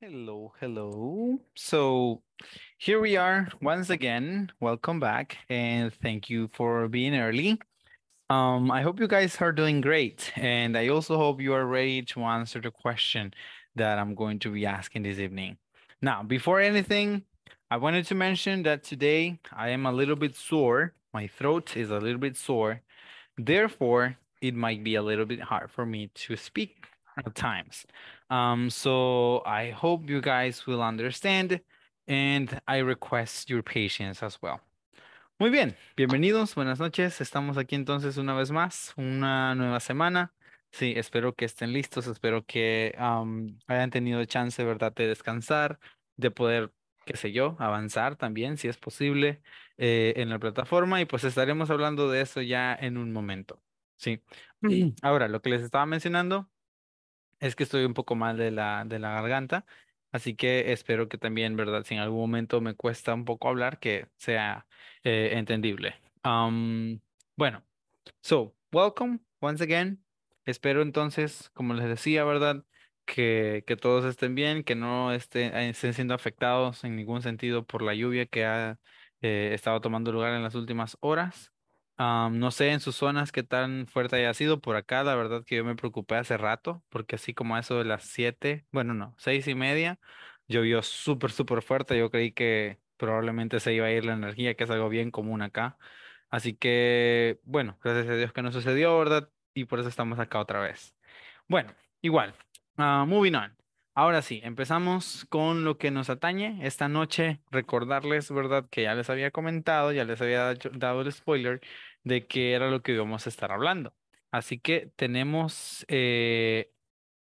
Hello, hello. So here we are once again. Welcome back and thank you for being early. Um, I hope you guys are doing great. And I also hope you are ready to answer the question that I'm going to be asking this evening. Now, before anything, I wanted to mention that today I am a little bit sore. My throat is a little bit sore. Therefore, it might be a little bit hard for me to speak times. Um, so I hope you guys will understand and I request your patience as well. Muy bien, bienvenidos, buenas noches. Estamos aquí entonces una vez más, una nueva semana. Sí, espero que estén listos, espero que um, hayan tenido chance, ¿verdad?, de descansar, de poder, qué sé yo, avanzar también, si es posible, eh, en la plataforma y pues estaremos hablando de eso ya en un momento. Sí. Ahora, lo que les estaba mencionando, es que estoy un poco mal de la, de la garganta, así que espero que también, ¿verdad? Si en algún momento me cuesta un poco hablar, que sea eh, entendible. bueno, so, welcome once again. Espero entonces, como les decía, ¿verdad? Que, que todos estén bien, que no estén, eh, siendo afectados en ningún sentido por la lluvia que ha eh, estado tomando lugar en las últimas horas no sé en sus zonas qué tan fuerte haya sido. Por acá, la verdad que yo me preocupé hace rato, porque así como a eso de las 7, bueno, no, seis y media, llovió súper, súper fuerte. Yo creí que probablemente se iba a ir la energía, que es algo bien común acá. Así que, bueno, gracias a Dios que no sucedió, ¿verdad? Y por eso estamos acá otra vez. Bueno, igual, ah, moving on. Ahora sí, empezamos con lo que nos atañe esta noche. Recordarles, ¿verdad? Que ya les había comentado, ya les había dado el spoiler de qué era lo que íbamos a estar hablando. Así que tenemos eh,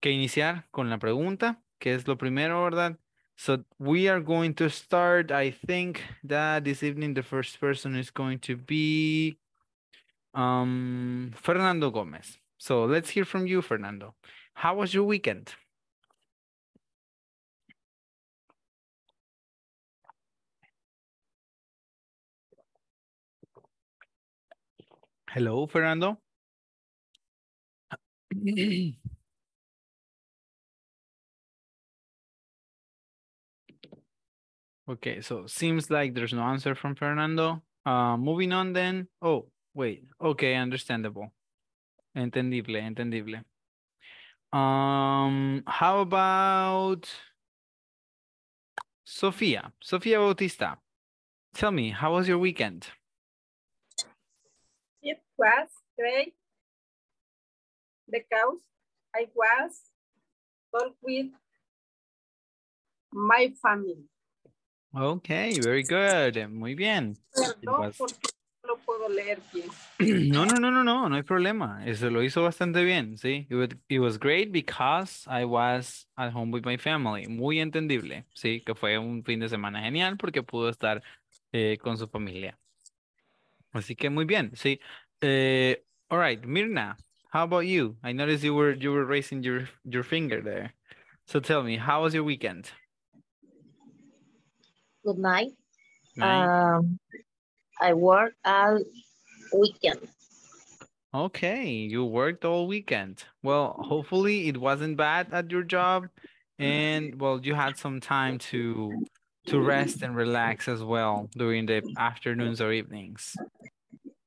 que iniciar con la pregunta, que es lo primero, ¿verdad? So we are going to start. I think that this evening the first person is going to be um, Fernando Gómez. So let's hear from you, Fernando. How was your weekend? Hello, Fernando. okay, so seems like there's no answer from Fernando. Uh, moving on then. Oh, wait. Okay, understandable. Entendible, entendible. Um, how about Sofia? Sofia Bautista. Tell me, how was your weekend? was great because I was with my family. Okay, very good. Muy bien. Perdón, porque no puedo leer bien. No, no, no, no, no, no hay problema. Eso lo hizo bastante bien, sí. It was, great because I was at home with my family. Muy entendible, sí, que fue un fin de semana genial porque pudo estar eh, con su familia. Así que muy bien, sí. Uh, all right, Mirna, how about you? I noticed you were you were raising your your finger there. So tell me, how was your weekend? Good night. night. Um, I worked all weekend. Okay, you worked all weekend. Well, hopefully it wasn't bad at your job, and well, you had some time to to rest and relax as well during the afternoons or evenings.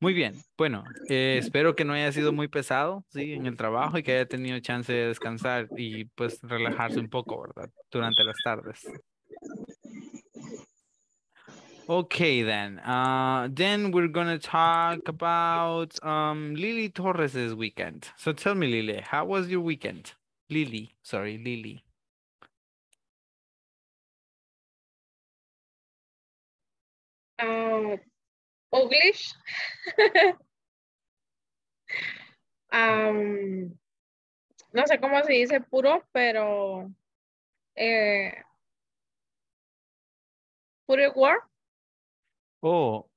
Muy bien, bueno, eh, espero que no haya sido muy pesado, sí, en el trabajo y que haya tenido chance de descansar y pues relajarse un poco, ¿verdad? Durante las tardes. Okay, then. Ah, then we're gonna talk about um, Lily Torres's weekend. So tell me, Lily, how was your weekend? Lily, sorry, Lily. Ah. English. no sé cómo se dice puro, pero eh, puro work? Oh,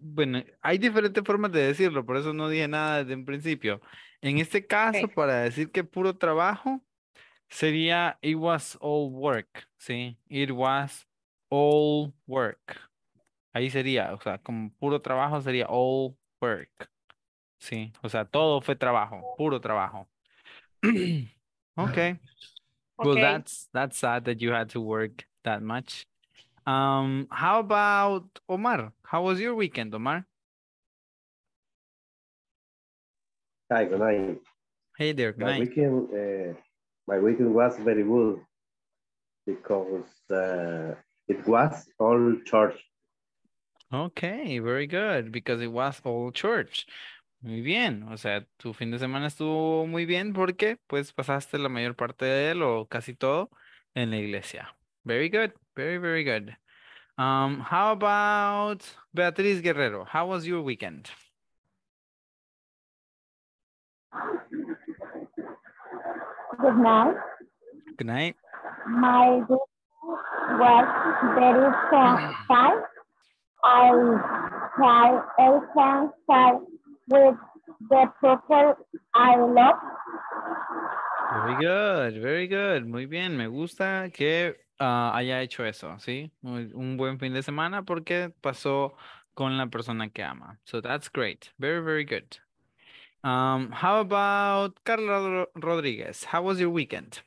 bueno, hay diferentes formas de decirlo, por eso no dije nada desde un principio. En este caso, para decir que puro trabajo, sería it was all work, ¿sí? It was all work. Ahí sería, o sea, como puro trabajo sería all work. Sí, o sea, todo fue trabajo, puro trabajo. Ah. okay. Well, that's that's sad that you had to work that much. Um, how about Omar? How was your weekend, Omar? Hi, good night. Hey there, good my night. Weekend, eh, my weekend was very good because eh, it was all church. Okay, very good, because it was all church. Muy bien, o sea, tu fin de semana estuvo muy bien porque pues pasaste la mayor parte de él o casi todo en la iglesia. Very good, very, very good. Um, how about Beatriz Guerrero? How was your weekend? Good night. Good night. My weekend was very mm. fun. I I can fight with the people I love. Very good, very good. Muy bien, me gusta que uh, haya hecho eso, ¿sí? un buen fin de semana porque pasó con la persona que ama. So that's great. Very, very good. Um, how about Carla Rodriguez? How was your weekend?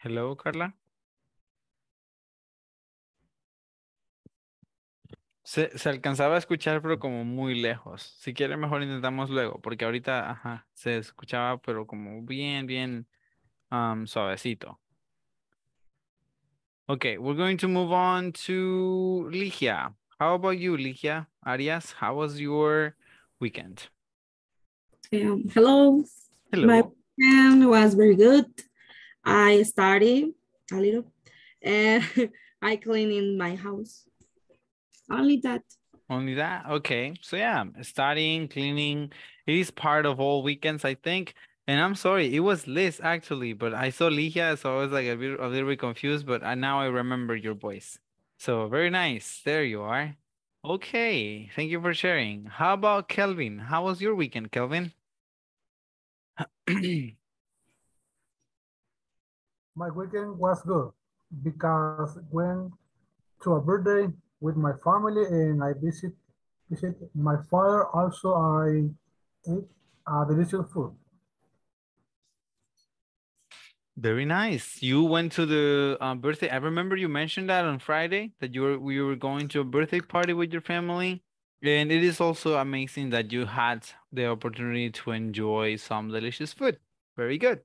Hello, Carla. Se, se, alcanzaba a escuchar, pero como muy lejos. Si quiere, mejor intentamos luego, porque ahorita, ajá, se escuchaba, pero como bien, bien um, suavecito. Okay, we're going to move on to Ligia. How about you, Ligia? Arias, how was your weekend? hello. Hello. My weekend was very good. I study a little and I clean in my house. Only that. Only that? Okay. So yeah, studying, cleaning, it is part of all weekends, I think. And I'm sorry, it was Liz actually, but I saw Ligia, so I was like a, bit, a little bit confused, but now I remember your voice. So very nice. There you are. Okay, thank you for sharing. How about Kelvin? How was your weekend, Kelvin? My weekend was good because went to a birthday with my family and I visit visit my father. Also, I ate delicious food. Very nice. You went to the uh, birthday. I remember you mentioned that on Friday that you were we were going to a birthday party with your family, and it is also amazing that you had the opportunity to enjoy some delicious food. Very good.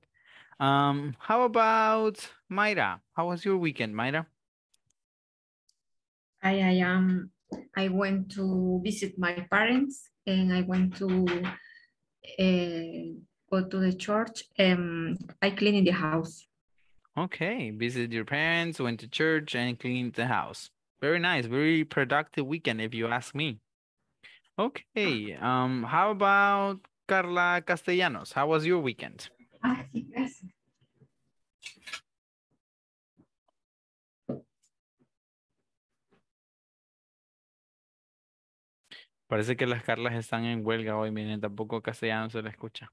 Um, how about Mayra? How was your weekend, Mayra? I, I um I went to visit my parents and I went to uh, go to the church and um, I cleaned the house. Okay, visited your parents, went to church and cleaned the house. Very nice, very productive weekend if you ask me. Okay, um, how about Carla Castellanos? How was your weekend? Parece que las Carlas están en huelga hoy, miren, tampoco castellano se la escucha.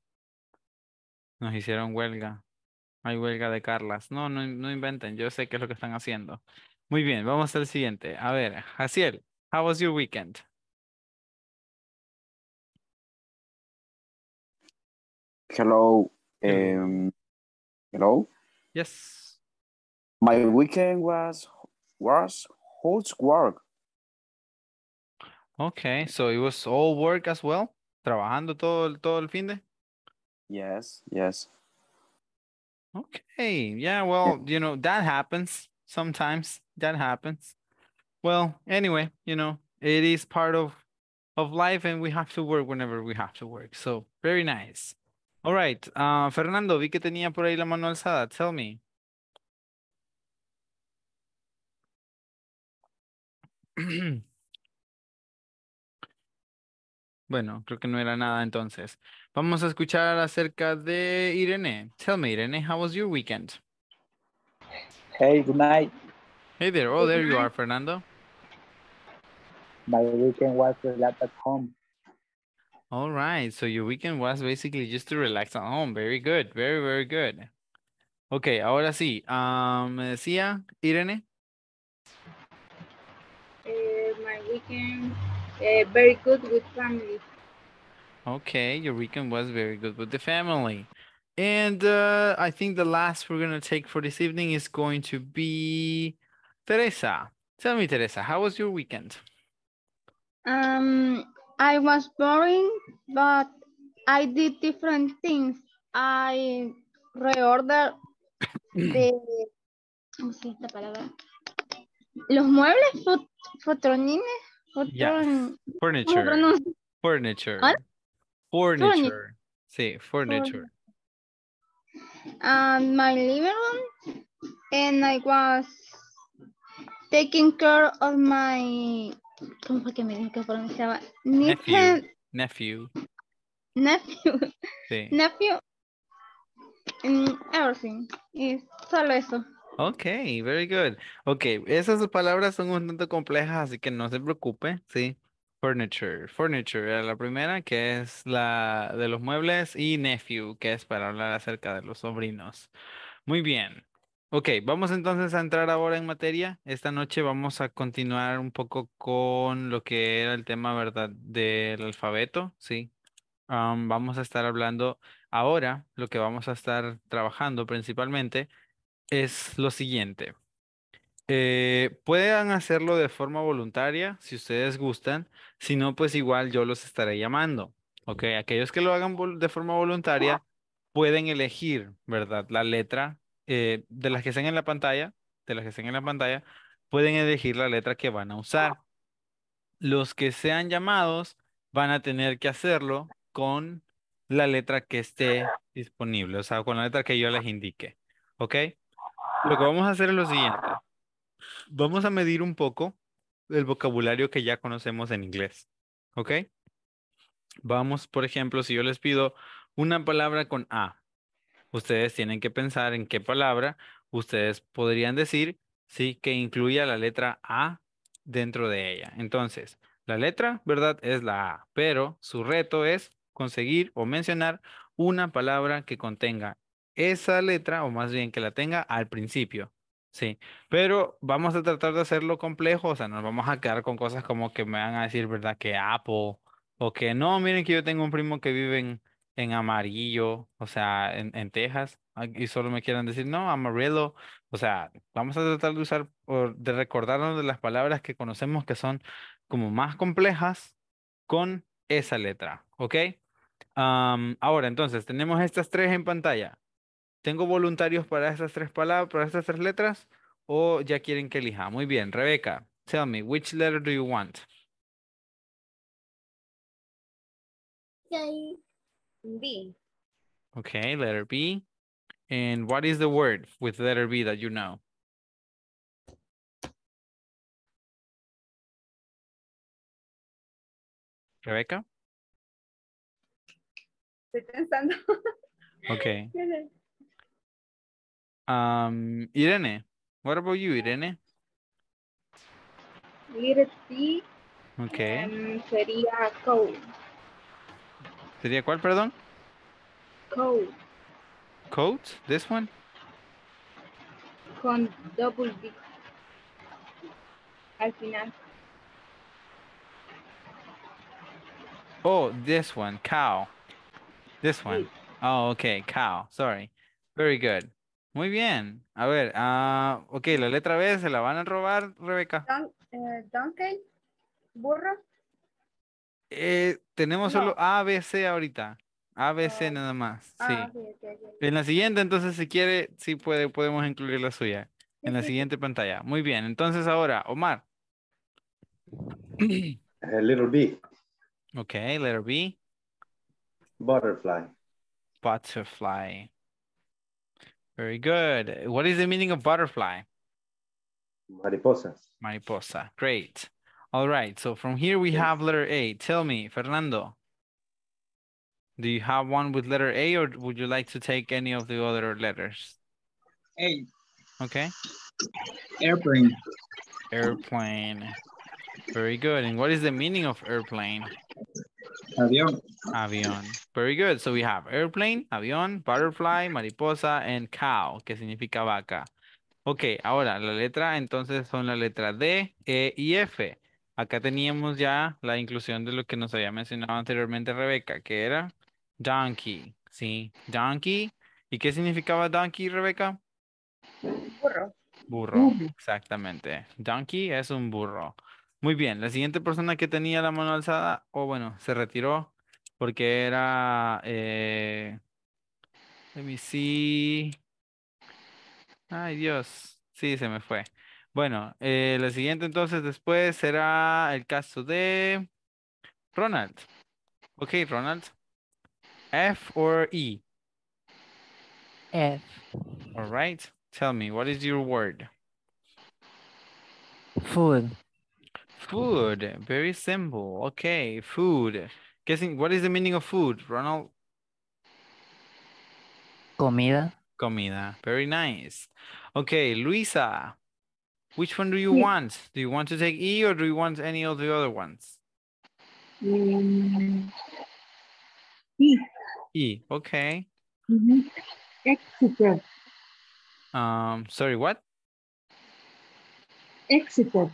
Nos hicieron huelga. Hay huelga de Carlas. No, no, no inventen, yo sé qué es lo que están haciendo. Muy bien, vamos al siguiente. A ver, Jaciel, how was your weekend? Hello. Um, hello. Yes. My weekend was was hard work. Okay, so it was all work as well. Trabajando todo el todo el fin de. Yes. Yes. Okay. Yeah. Well, yeah. you know that happens sometimes. That happens. Well, anyway, you know it is part of of life, and we have to work whenever we have to work. So very nice. All right. Ah, Fernando, vi que tenía por ahí la mano alzada. Tell me. bueno, creo que no era nada entonces. Vamos a escuchar acerca de Irene. Tell me, Irene, how was your weekend? Hey, good night. Hey there. Oh, there you are, Fernando. My weekend was lot at home. All right. So your weekend was basically just to relax at home. Very good. Very, very good. Okay, ahora sí. Um, me eh, decía, Irene. Uh, my weekend, uh, very good with family. Okay, your weekend was very good with the family. And uh, I think the last we're going to take for this evening is going to be Teresa. Tell me, Teresa, how was your weekend? Um, I was boring, but I did different things. I reordered the, ¿cómo se esta palabra? Los muebles, fotronines, furniture. ¿Ah? Furniture. furniture. Sí, furniture. And my living room, and I was taking care of my ¿Cómo fue que me dijo que pronunciaba? Nephew. Nephew. Nephew. everything. Y solo eso. Ok, very good. Ok, esas palabras son un tanto complejas, así que no se preocupe, sí. Furniture, furniture, era la primera que es la de los muebles y nephew, que es para hablar acerca de los sobrinos. Muy bien. Ok, vamos entonces a entrar ahora en materia. Esta noche vamos a continuar un poco con lo que era el tema, ¿verdad? Del alfabeto, ¿sí? vamos a estar hablando ahora, lo que vamos a estar trabajando principalmente es lo siguiente. Eh, pueden hacerlo de forma voluntaria si ustedes gustan, si no, pues igual yo los estaré llamando. Ok, aquellos que lo hagan de forma voluntaria pueden elegir, ¿verdad? La letra eh, de las que estén en la pantalla, de las que estén en la pantalla, pueden elegir la letra que van a usar. Los que sean llamados van a tener que hacerlo con la letra que esté disponible, o sea, con la letra que yo les indique. ¿Ok? Lo que vamos a hacer es lo siguiente. Vamos a medir un poco el vocabulario que ya conocemos en inglés. ¿Ok? Vamos, por ejemplo, si yo les pido una palabra con A ustedes tienen que pensar en qué palabra ustedes podrían decir, sí, que incluya la letra A dentro de ella. Entonces, la letra, ¿verdad? Es la A, pero su reto es conseguir o mencionar una palabra que contenga esa letra, o más bien que la tenga al principio. Sí, pero vamos a tratar de hacerlo complejo, o sea, nos vamos a quedar con cosas como que me van a decir, ¿verdad? Que Apple, o que no, miren que yo tengo un primo que vive en, en amarillo, o sea, en, en, Texas, ah, y solo me quieran decir, no, amarillo, o sea, vamos a tratar de usar, de recordarnos de las palabras que conocemos que son como más complejas con esa letra, ¿ok? ahora, entonces, tenemos estas tres en pantalla. ¿Tengo voluntarios para estas tres palabras, para estas tres letras? ¿O ya quieren que elija? Muy bien, Rebeca, tell me, which letter do you want? B. Okay, letter B. And what is the word with letter B that you know? Rebecca? Okay. Um, Irene, what about you, Irene? Letter Okay. Um, sería code. ¿Sería cuál, perdón? Coat. ¿Coat? This one? Con double B. Al final. Oh, this one, cow. This one. Oh, okay, cow, sorry. Very good. Muy bien. A ver, ah, ok, la letra B se la van a robar, Rebeca. Don, eh, burro. Eh, tenemos solo ABC ahorita. ABC ah. nada más. Ah, sí. En la siguiente, entonces, si quiere, sí puede, podemos incluir la suya. En la siguiente pantalla. Muy bien. Entonces, ahora, Omar. A eh, little B. Ok, letter B. Butterfly. Butterfly. Very good. What is the meaning of butterfly? Mariposa. Mariposa. Great. All right, so from here we have letter A. Tell me, Fernando, do you have one with letter A or would you like to take any of the other letters? A. Okay. Airplane. Airplane. Very good. And what is the meaning of airplane? Avión. Avión. Very good. So we have airplane, avión, butterfly, mariposa, and cow, que significa vaca. Ok, ahora la letra entonces son la letra D, E y F. Acá teníamos ya la inclusión de lo que nos había mencionado anteriormente Rebeca, que era donkey, ¿sí? Donkey. ¿Y qué significaba donkey, Rebeca? Burro. Burro, exactamente. Donkey es un burro. Muy bien, la siguiente persona que tenía la mano alzada, o bueno, se retiró porque era... Eh, let me see. Ay, Dios. Sí, se me fue. Bueno, eh, la siguiente entonces después será el caso de Ronald. Ok, Ronald. F or E? F. All right. Tell me, what is your word? Food. Food. Very simple. Okay, food. Guessing, what is the meaning of food, Ronald? Comida. Comida. Very nice. Okay, Luisa. Which one do you yeah. Hmm. want? Do you want to take E or do you want any of the other ones? Um, e. E, okay. Mm mm-hmm. Exeter. Um, sorry, what? Exeter.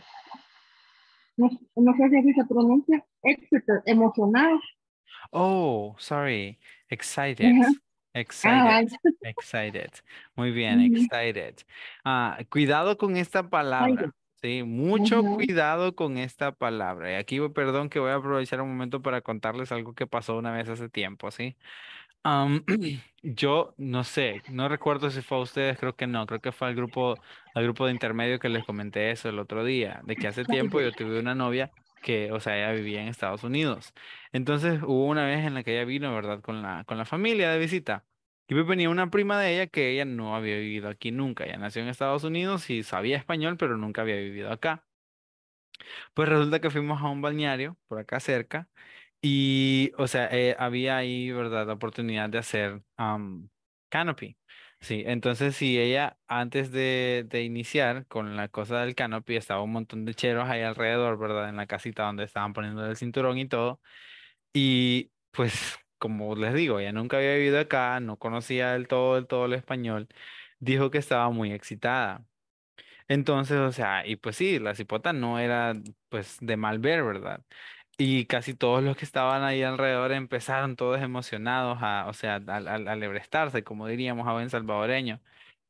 No, no sé si se pronuncia Exeter, emocionado. Oh, sorry, excited. Uh -huh. Excited. Ah, excited. Muy bien, excited. Ah, cuidado con esta palabra. Sí, mucho cuidado con esta palabra. Y aquí, perdón, que voy a aprovechar un momento para contarles algo que pasó una vez hace tiempo, ¿sí? yo no sé, no recuerdo si fue a ustedes, creo que no, creo que fue al grupo, al grupo de intermedio que les comenté eso el otro día, de que hace tiempo yo tuve una novia que, o sea, ella vivía en Estados Unidos. Entonces hubo una vez en la que ella vino, ¿verdad? Con la, con la familia de visita. Y pues, venía una prima de ella que ella no había vivido aquí nunca. Ella nació en Estados Unidos y sabía español, pero nunca había vivido acá. Pues resulta que fuimos a un balneario por acá cerca y, o sea, eh, había ahí, ¿verdad?, la oportunidad de hacer Canopy. Sí, entonces si ella antes de, de, iniciar con la cosa del canopy estaba un montón de cheros ahí alrededor, ¿verdad? En la casita donde estaban poniendo el cinturón y todo. Y pues, como les digo, ella nunca había vivido acá, no conocía del todo, del todo el español, dijo que estaba muy excitada. Entonces, o sea, y pues sí, la cipota no era pues de mal ver, ¿verdad? Y casi todos los que estaban ahí alrededor empezaron todos emocionados a, o sea, a, como diríamos a buen salvadoreño.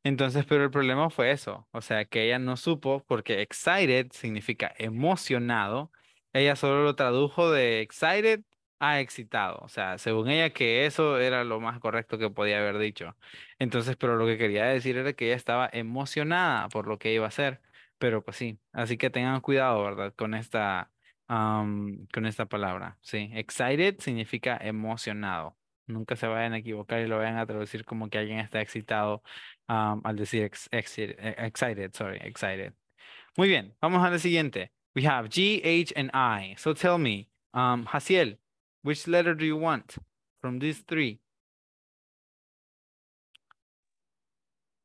Entonces, pero el problema fue eso, o sea, que ella no supo, porque excited significa emocionado, ella solo lo tradujo de excited a excitado, o sea, según ella que eso era lo más correcto que podía haber dicho. Entonces, pero lo que quería decir era que ella estaba emocionada por lo que iba a hacer, pero pues sí, así que tengan cuidado, ¿verdad? Con esta con esta palabra. Sí, excited significa emocionado. Nunca se vayan a equivocar y lo vayan a traducir como que alguien está excitado al decir e, excited, sorry, excited. Muy bien, vamos a la siguiente. We have G, H, and I. So tell me, um, Hasiel, which letter do you want from these three?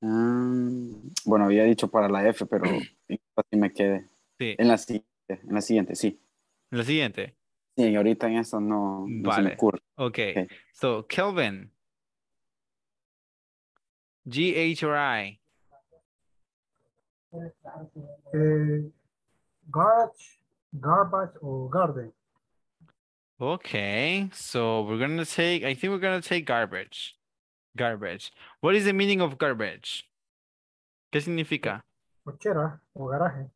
Mm, bueno, había dicho para la F, pero así me quedé. En en la siguiente, sí la siguiente. Sí, ahorita en eso no, se me ocurre. Okay. So, Kelvin. r i eh, garbage, garbage o garden. Okay, so we're gonna take, I think we're gonna take garbage. Garbage. What is the meaning of garbage? ¿Qué significa? Cochera o garaje.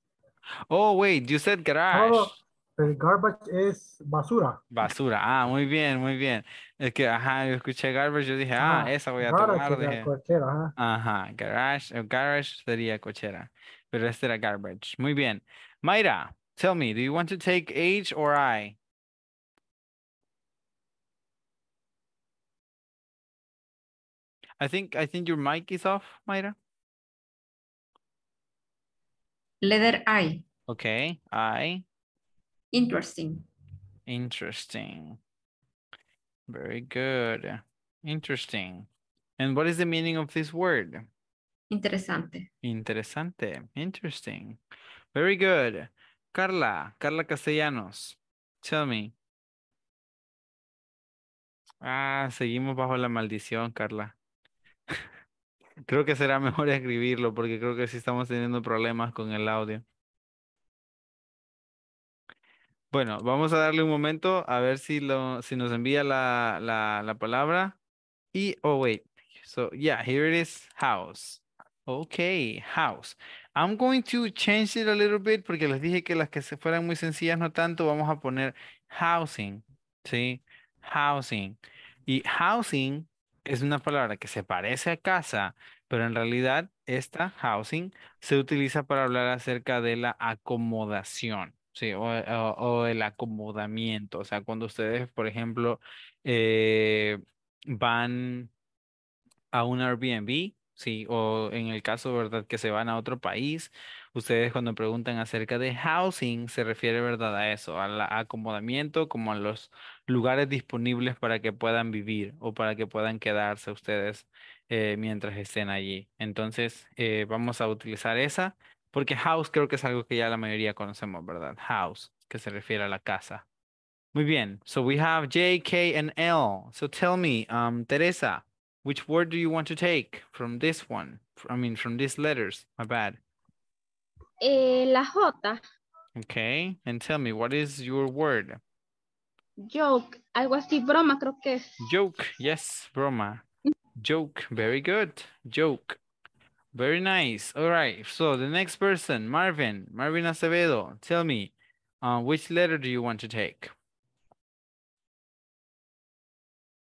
Oh, wait, you said garage. El garbage es basura. Basura, ah, muy bien, muy bien. Es que, ajá, yo escuché garbage, yo dije, ah, ah esa voy a tomar. Dije, cochera, ajá. ajá. garage, garage sería cochera, pero este era garbage. Muy bien. Mayra, tell me, do you want to take H or I? I think, I think your mic is off, Mayra. Letter I. Okay, I. Interesting. Interesting. Very good. Interesting. And what is the meaning of this word? Interesante. Interesante. Interesting. Very good. Carla, Carla Castellanos, tell me. Ah, seguimos bajo la maldición, Carla. creo que será mejor escribirlo porque creo que sí estamos teniendo problemas con el audio. Bueno, vamos a darle un momento a ver si, lo, si nos envía la, palabra. Y, oh, wait. So, yeah, here it is, house. Okay, house. I'm going to change it a little bit porque les dije que las que se fueran muy sencillas no tanto, vamos a poner housing, ¿sí? Housing. Y housing es una palabra que se parece a casa, pero en realidad esta housing se utiliza para hablar acerca de la acomodación. Sí, o, el acomodamiento. O sea, cuando ustedes, por ejemplo, eh, van a un Airbnb, sí, o en el caso, ¿verdad?, que se van a otro país, ustedes cuando preguntan acerca de housing, se refiere, ¿verdad?, a eso, al acomodamiento, como a los lugares disponibles para que puedan vivir o para que puedan quedarse ustedes eh, mientras estén allí. Entonces, eh, vamos a utilizar esa porque house creo que es algo que ya la mayoría conocemos, ¿verdad? House, que se refiere a la casa. Muy bien. So we have J, K, and L. So tell me, um, Teresa, which word do you want to take from this one? I mean, from these letters. My bad. Eh, la J. Okay. And tell me, what is your word? Joke. Algo así, broma, creo que es. Joke. Yes, broma. Joke. Very good. Joke. Very nice. All right. So the next person, Marvin, Marvin Acevedo, tell me, uh, which letter do you want to take?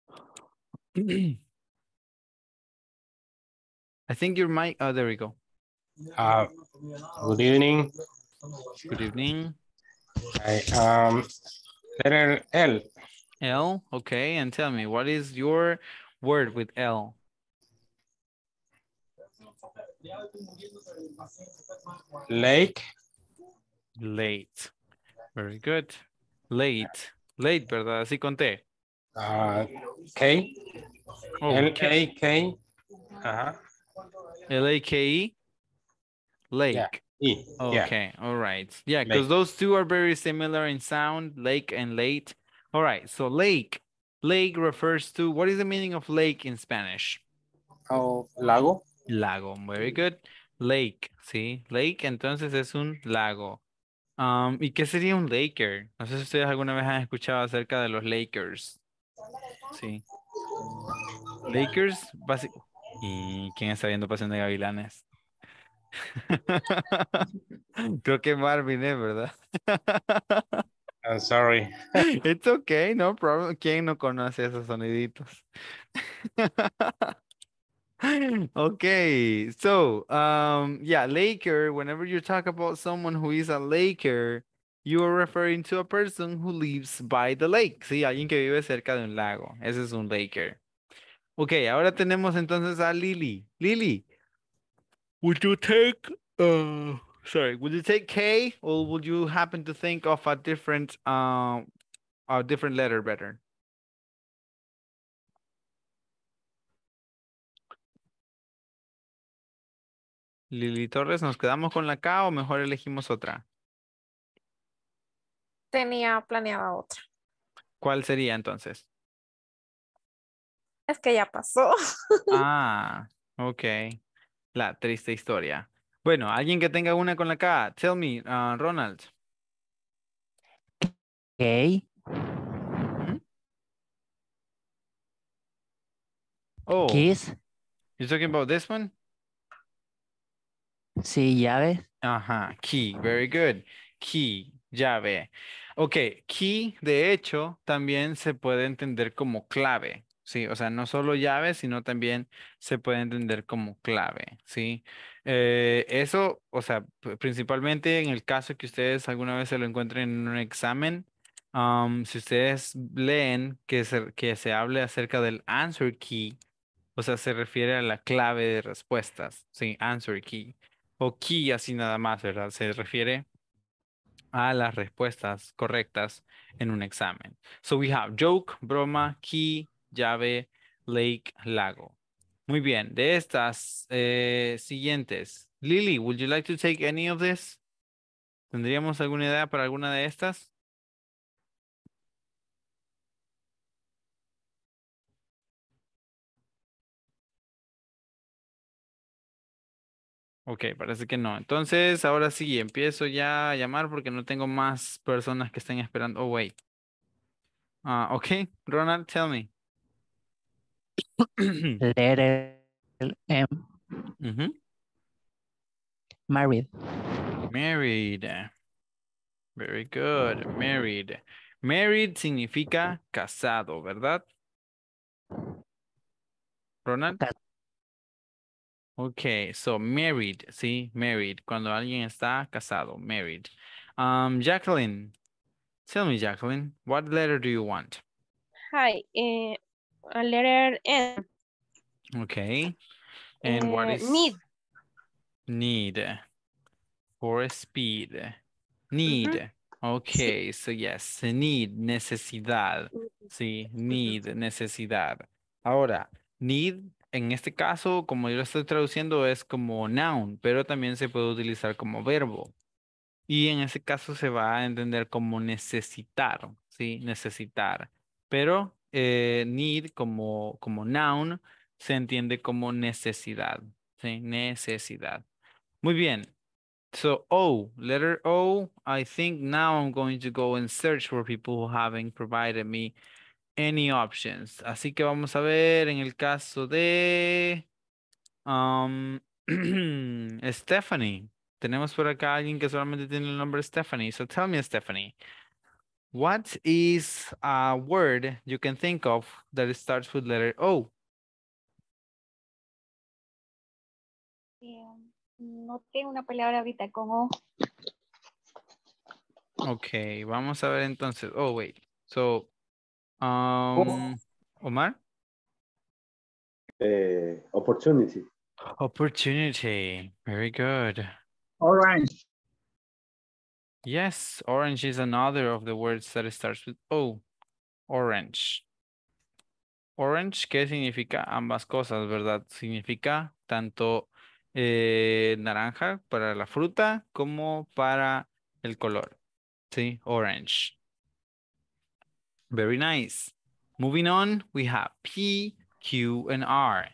I think your mic, oh, there we go. Uh, good evening. Good evening. I, um, letter L. L, okay. And tell me, what is your word with L? Lake, Late. Very good. Late. Late, ¿verdad? Así conté. Uh, K. Oh, L-K-K. K. Uh -huh. L-A-K-E. Lake. Yeah. E. Okay, yeah. all right. Yeah, because those two are very similar in sound, lake and late. All right, so lake. Lake refers to, what is the meaning of lake in Spanish? Oh, lago. Lago, very good. Lake, sí. Lake entonces es un lago. Um, ¿Y qué sería un Laker? No sé si ustedes alguna vez han escuchado acerca de los Lakers. Sí. Lakers, ¿Y quién está viendo Pasión de Gavilanes? Creo que Marvin es, ¿eh? ¿verdad? sorry. It's okay, no problem. ¿Quién no conoce esos soniditos? okay. So, um, yeah, Laker, whenever you talk about someone who is a Laker, you are referring to a person who lives by the lake. Sí, alguien que vive cerca de un lago. Ese es un Laker. Ok, ahora tenemos entonces a Lily. Lily, would you take, uh, sorry, would you take K or would you happen to think of a different, um, uh, a different letter better? Lili Torres, ¿nos quedamos con la K o mejor elegimos otra? Tenía planeada otra. ¿Cuál sería entonces? Es que ya pasó. Ah, ok. La triste historia. Bueno, alguien que tenga una con la K, tell me, uh, Ronald. Ok. Oh. Kiss. You're talking about this one? Sí, llave. Ajá, key, very good. Key, llave. Ok, key, de hecho, también se puede entender como clave, ¿sí? O sea, no solo llave, sino también se puede entender como clave, ¿sí? Eh, eso, o sea, principalmente en el caso que ustedes alguna vez se lo encuentren en un examen, um, si ustedes leen que se, que se hable acerca del answer key, o sea, se refiere a la clave de respuestas, ¿sí? Answer key o key así nada más, ¿verdad? Se refiere a las respuestas correctas en un examen. So we have joke, broma, key, llave, lake, lago. Muy bien, de estas eh, siguientes. Lily, would you like to take any of this? ¿Tendríamos alguna idea para alguna de estas? Ok, parece que no. Entonces, ahora sí, empiezo ya a llamar porque no tengo más personas que estén esperando. Oh, wait. Ah, ok, Ronald, tell me. Letter M. Em, Married. Married. Very good. Married. Married significa casado, ¿verdad? Ronald. Okay, so married, sí, married. Cuando alguien está casado, married. Um, Jacqueline, tell me, Jacqueline, what letter do you want? Hi, uh, a letter N. Okay, and uh, what eh, is? Need. Need for speed. Need. Mm -hmm. Okay, sí. so yes, need, necesidad. Sí, need, necesidad. Ahora, need en este caso, como yo lo estoy traduciendo, es como noun, pero también se puede utilizar como verbo. Y en este caso se va a entender como necesitar, ¿sí? Necesitar. Pero eh, need como, como noun se entiende como necesidad, ¿sí? Necesidad. Muy bien. So, O, letter O, I think now I'm going to go and search for people who haven't provided me any options. Así que vamos a ver en el caso de um, Stephanie. Tenemos por acá alguien que solamente tiene el nombre Stephanie. So tell me, Stephanie, what is a word you can think of that starts with letter O? Eh, no tengo una palabra ahorita con O. Ok, vamos a ver entonces. Oh, wait. So, Um, Omar. Eh, opportunity. Opportunity. Very good. Orange. Yes, orange is another of the words that starts with O. Orange. Orange, ¿qué significa ambas cosas, verdad? Significa tanto eh, naranja para la fruta como para el color. Sí, orange. Very nice. Moving on, we have P, Q, and R.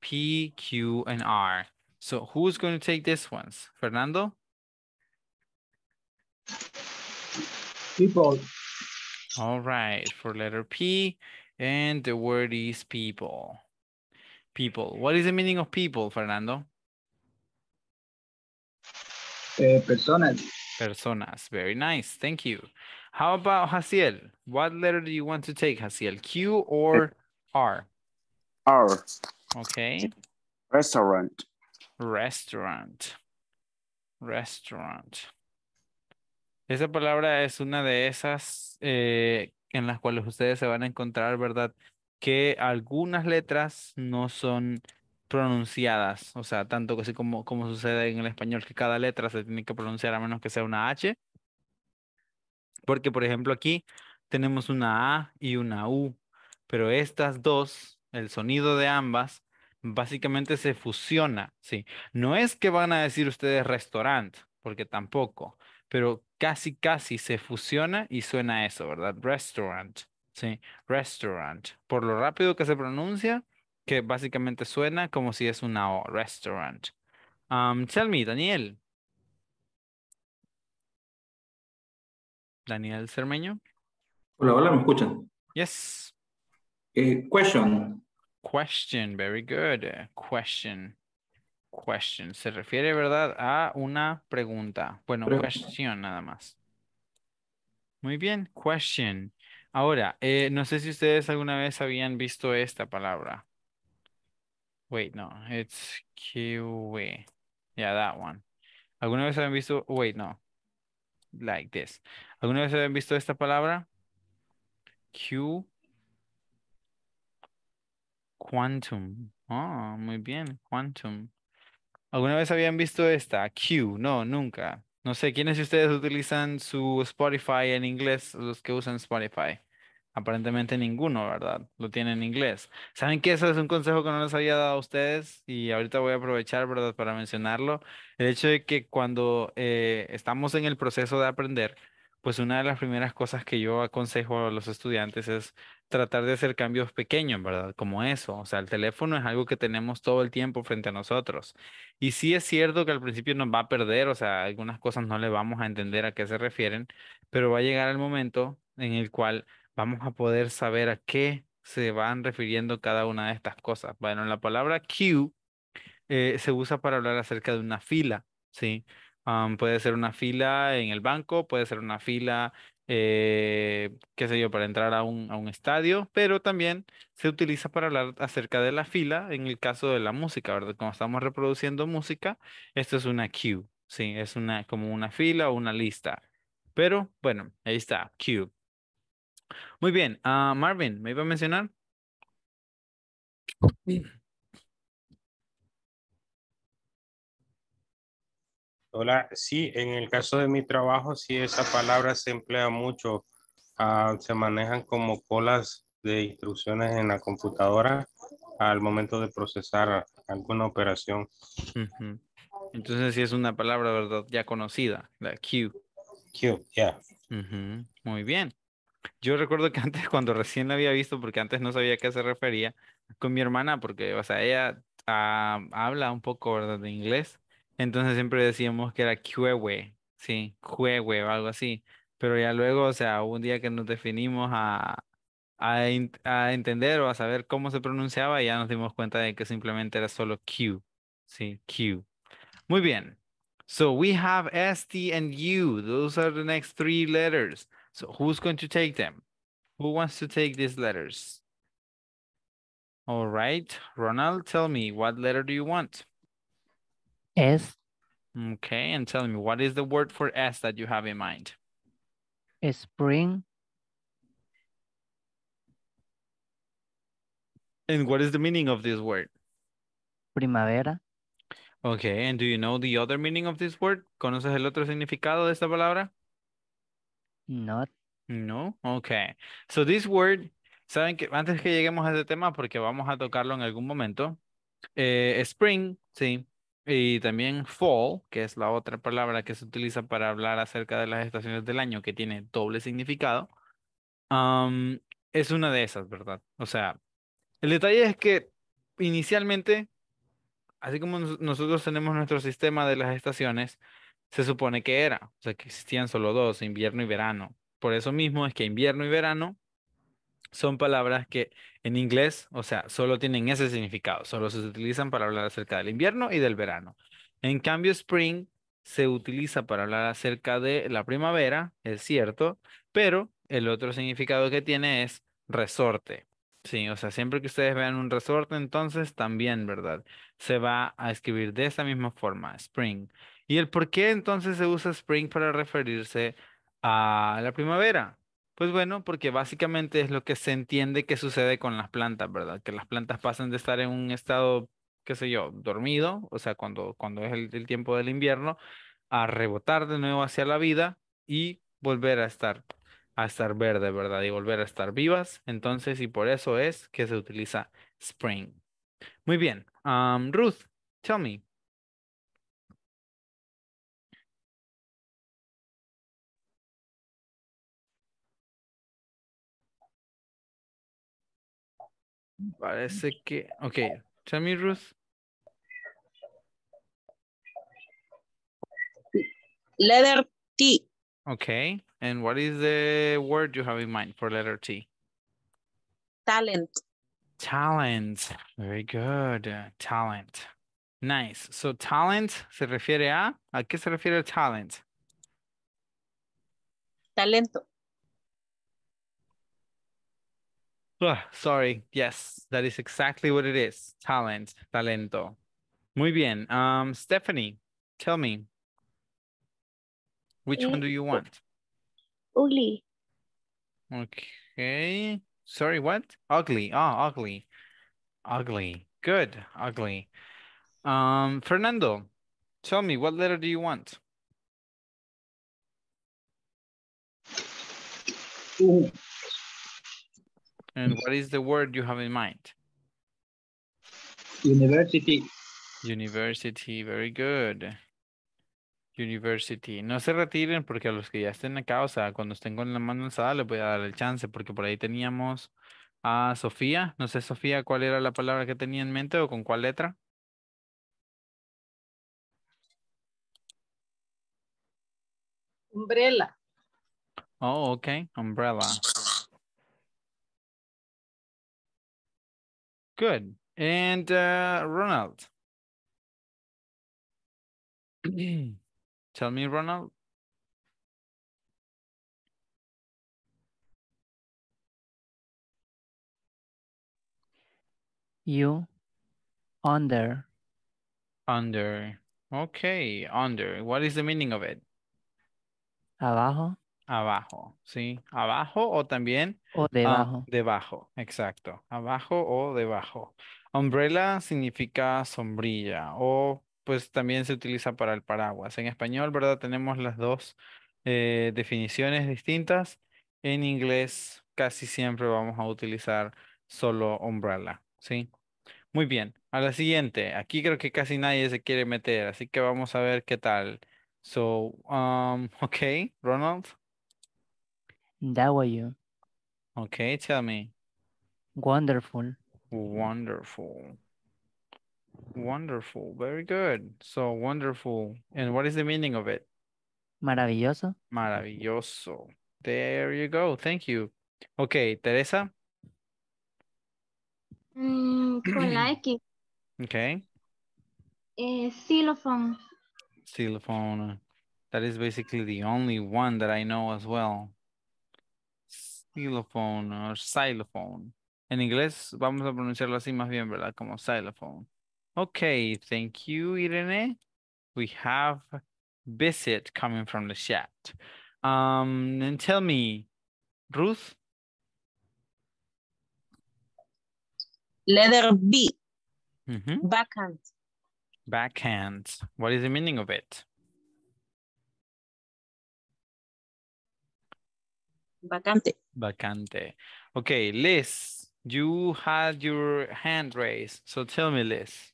P, Q, and R. So who's going to take this ones? Fernando? People. All right, for letter P, and the word is people. People. What is the meaning of people, Fernando? Uh, personas. Personas. Very nice. Thank you. How about Hasiel? What letter do you want to take, Hasiel? Q or eh, R? R. Okay. Restaurant. Restaurant. Restaurant. Esa palabra es una de esas eh, en las cuales ustedes se van a encontrar, ¿verdad? Que algunas letras no son pronunciadas, o sea, tanto que así como, como sucede en el español, que cada letra se tiene que pronunciar a menos que sea una H porque, por ejemplo, aquí tenemos una A y una U, pero estas dos, el sonido de ambas, básicamente se fusiona, ¿sí? No es que van a decir ustedes restaurant, porque tampoco, pero casi, casi se fusiona y suena eso, ¿verdad? Restaurant, ¿sí? Restaurant. Por lo rápido que se pronuncia, que básicamente suena como si es una O, restaurant. Um, tell me, Daniel, Daniel Cermeño. Hola, hola, ¿me escuchan? Yes. Eh, question. Question, very good. Question. Question. Se refiere, ¿verdad? A una pregunta. Bueno, cuestión nada más. Muy bien, question. Ahora, eh, no sé si ustedes alguna vez habían visto esta palabra. Wait, no, it's QE. Yeah, that one. ¿Alguna vez habían visto? Wait, no. Like this. ¿Alguna vez habían visto esta palabra? Q. Quantum. Ah, muy bien, quantum. ¿Alguna vez habían visto esta? Q. No, nunca. No sé, ¿quiénes de ustedes utilizan su Spotify en inglés? Los que usan Spotify. Aparentemente ninguno, ¿verdad? Lo tienen en inglés. ¿Saben que eso es un consejo que no les había dado a ustedes? Y ahorita voy a aprovechar, ¿verdad? Para mencionarlo. El hecho de que cuando eh, estamos en el proceso de aprender, pues una de las primeras cosas que yo aconsejo a los estudiantes es tratar de hacer cambios pequeños, ¿verdad? Como eso, o sea, el teléfono es algo que tenemos todo el tiempo frente a nosotros. Y sí es cierto que al principio nos va a perder, o sea, algunas cosas no le vamos a entender a qué se refieren, pero va a llegar el momento en el cual vamos a poder saber a qué se van refiriendo cada una de estas cosas. Bueno, la palabra queue eh, se usa para hablar acerca de una fila, ¿sí? sí puede ser una fila en el banco, puede ser una fila, eh, qué sé yo, para entrar a un, a un estadio, pero también se utiliza para hablar acerca de la fila en el caso de la música, ¿verdad? Cuando estamos reproduciendo música, esto es una queue, sí, es una, como una fila o una lista. Pero bueno, ahí está, queue. Muy bien, ah, Marvin, ¿me iba a mencionar? Hola, sí, en el caso de mi trabajo, sí, esa palabra se emplea mucho. Ah, se manejan como colas de instrucciones en la computadora al momento de procesar alguna operación. Entonces, sí es una palabra, ¿verdad? Ya conocida, la Q. Q, ya. Yeah. Muy bien. Yo recuerdo que antes, cuando recién la había visto, porque antes no sabía a qué se refería, con mi hermana, porque, o sea, ella ah, habla un poco, ¿verdad?, de inglés entonces siempre decíamos que era Qwe, sí, Cuehue o algo así. Pero ya luego, o sea, un día que nos definimos a, a, entender o a saber cómo se pronunciaba, ya nos dimos cuenta de que simplemente era solo Q, sí, Q. Muy bien. So we have S, T, and U. Those are the next three letters. So who's going to take them? Who wants to take these letters? All right, Ronald, tell me, what letter do you want? S. Okay, and tell me, what is the word for S that you have in mind? Spring. And what is the meaning of this word? Primavera. Okay, and do you know the other meaning of this word? ¿Conoces el otro significado de esta palabra? No. No, okay. So this word, saben que antes que lleguemos a ese tema, porque vamos a tocarlo en algún momento, eh, spring, sí, y también fall, que es la otra palabra que se utiliza para hablar acerca de las estaciones del año, que tiene doble significado, es una de esas, ¿verdad? O sea, el detalle es que inicialmente, así como nosotros tenemos nuestro sistema de las estaciones, se supone que era, o sea, que existían solo dos, invierno y verano. Por eso mismo es que invierno y verano son palabras que en inglés, o sea, solo tienen ese significado, solo se utilizan para hablar acerca del invierno y del verano. En cambio, spring se utiliza para hablar acerca de la primavera, es cierto, pero el otro significado que tiene es resorte. Sí, o sea, siempre que ustedes vean un resorte, entonces también, ¿verdad? Se va a escribir de esa misma forma, spring. ¿Y el por qué entonces se usa spring para referirse a la primavera? Pues bueno, porque básicamente es lo que se entiende que sucede con las plantas, ¿verdad? Que las plantas pasan de estar en un estado, qué sé yo, dormido, o sea, cuando, cuando es el, tiempo del invierno, a rebotar de nuevo hacia la vida y volver a estar, a estar verde, ¿verdad? Y volver a estar vivas. Entonces, y por eso es que se utiliza spring. Muy bien. Ruth, tell me, Parece que. Ok. Tell me, Ruth. Letter T. Okay. And what is the word you have in mind for letter T? Talent. Talent. Very good. Talent. Nice. So talent se refiere a, ¿a qué se refiere talent? Talento. sorry. Yes, that is exactly what it is. Talent, talento. Muy bien. Um, Stephanie, tell me, which one do you want? Ugly. Okay. Sorry, what? Ugly. Oh, ugly. Ugly. Good. Ugly. Um, Fernando, tell me, what letter do you want? Ooh. And what is the word you have in mind? University. University, very good. University. No se retiren porque a los que ya estén acá, o sea, cuando estén con la mano alzada les voy a dar el chance porque por ahí teníamos a Sofía. No sé, Sofía, ¿cuál era la palabra que tenía en mente o con cuál letra? Umbrella. Oh, okay. Umbrella. Good. And uh, Ronald. Tell me, Ronald. You under. Under. Okay, under. What is the meaning of it? Abajo. Abajo, sí. Abajo o también. O ah, debajo. debajo, exacto. Abajo o debajo. Umbrella significa sombrilla o pues también se utiliza para el paraguas. En español, ¿verdad? Tenemos las dos eh, definiciones distintas. En inglés casi siempre vamos a utilizar solo umbrella, ¿sí? Muy bien, a la siguiente. Aquí creo que casi nadie se quiere meter, así que vamos a ver qué tal. So, um, okay, Ronald. That way. Okay, tell me. Wonderful. Wonderful. Wonderful. Very good. So wonderful. And what is the meaning of it? Maravilloso. Maravilloso. There you go. Thank you. Okay, Teresa. Mm, like it. Okay. Uh, xylophone. Xylophone. That is basically the only one that I know as well xylophone o xylophone. En inglés vamos a pronunciarlo así más bien, ¿verdad? Como xylophone. Okay, thank you, Irene. We have visit coming from the chat. Um, and tell me, Ruth? Letter B, mm -hmm. backhand. Backhand. What is the meaning of it? Vacante. Vacante. Okay, Liz, you had your hand raised. So tell me, Liz,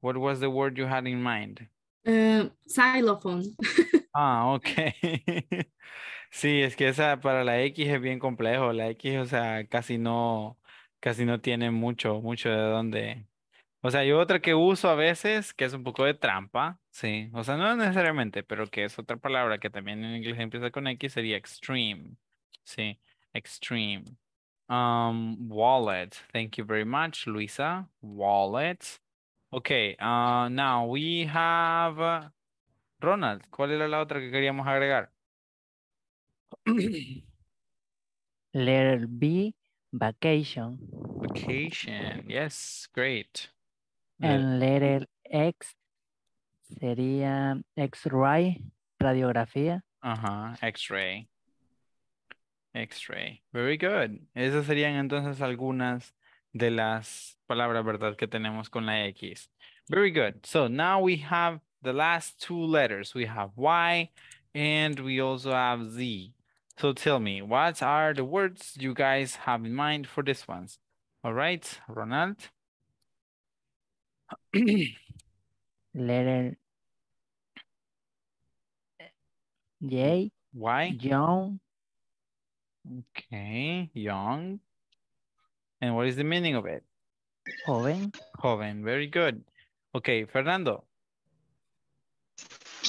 what was the word you had in mind? Eh, xylophone. ah, okay. sí, es que esa para la X es bien complejo. La X, o sea, casi no, casi no tiene mucho, mucho de dónde. O sea, yo otra que uso a veces, que es un poco de trampa, sí. O sea, no necesariamente, pero que es otra palabra que también en inglés empieza con X, sería extreme. say extreme. Um, wallet. Thank you very much, Luisa. Wallet. Okay, uh, now we have uh, Ronald. ¿Cuál era la otra que queríamos agregar? Letter B, vacation. Vacation, yes, great. And letter X sería X-ray, radiografía. Ajá, uh -huh, X-ray. X-ray. Very good. Esas serían entonces algunas de las palabras, ¿verdad? Que tenemos con la X. Very good. So now we have the last two letters. We have Y and we also have Z. So tell me, what are the words you guys have in mind for this ones? All right, Ronald. Letter J. Y. John. Okay, young. And what is the meaning of it? Joven. Joven, very good. Okay, Fernando.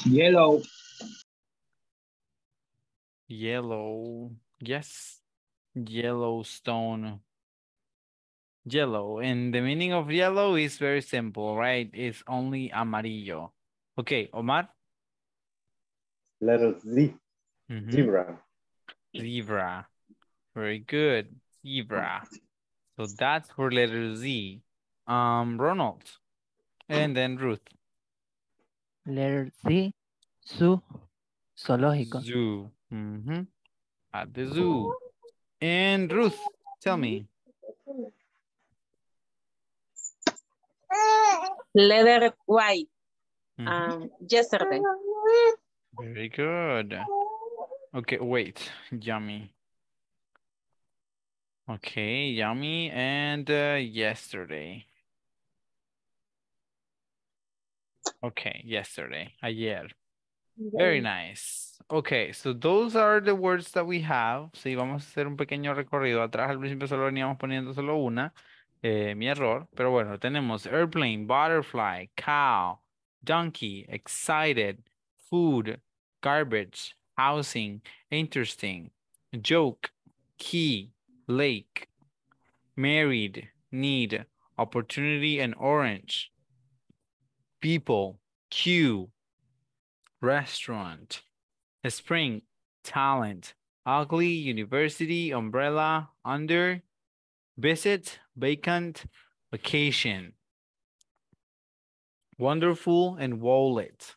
Yellow. Yellow, yes. Yellowstone. Yellow, and the meaning of yellow is very simple, right? It's only amarillo. Okay, Omar. Letter Z, mm -hmm. zebra. Zebra, Very good. zebra. So that's for letter Z. Um, Ronald. And then Ruth. Letter Z. Zoo. Zoológico. Zoo. Mm -hmm. At the zoo. And Ruth, tell me. Letter Y. Mm -hmm. Um, yesterday. Very good. Okay, wait, yummy. Okay, yummy and uh, yesterday. Okay, yesterday, ayer. Yeah. Very nice. Okay, so those are the words that we have. Sí, vamos a hacer un pequeño recorrido. Atrás al principio solo veníamos poniendo solo una. Eh, mi error. Pero bueno, tenemos airplane, butterfly, cow, donkey, excited, food, garbage, housing, interesting, joke, key, lake, married, need, opportunity, and orange, people, queue, restaurant, spring, talent, ugly, university, umbrella, under, visit, vacant, vacation, wonderful, and wallet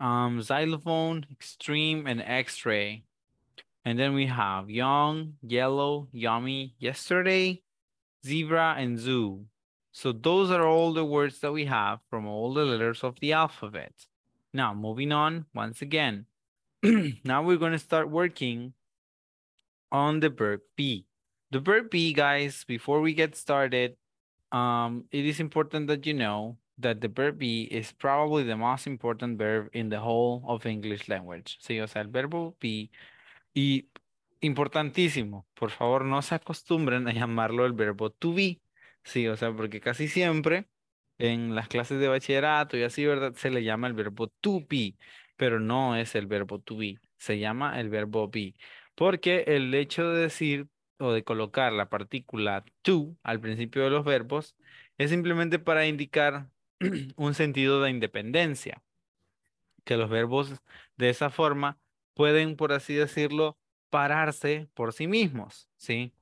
um, xylophone, extreme, and x-ray. And then we have young, yellow, yummy, yesterday, zebra, and zoo. So those are all the words that we have from all the letters of the alphabet. Now, moving on once again. now we're going to start working on the verb be. The verb be, guys, before we get started, um, it is important that you know that the verb be is probably the most important verb in the whole of English language. Sí, o sea, el verbo be y importantísimo, por favor, no se acostumbren a llamarlo el verbo to be. Sí, o sea, porque casi siempre en las clases de bachillerato y así, ¿verdad? Se le llama el verbo to be, pero no es el verbo to be, se llama el verbo be. Porque el hecho de decir o de colocar la partícula to al principio de los verbos es simplemente para indicar un sentido de independencia, que los verbos de esa forma pueden, por así decirlo, pararse por sí mismos, ¿sí?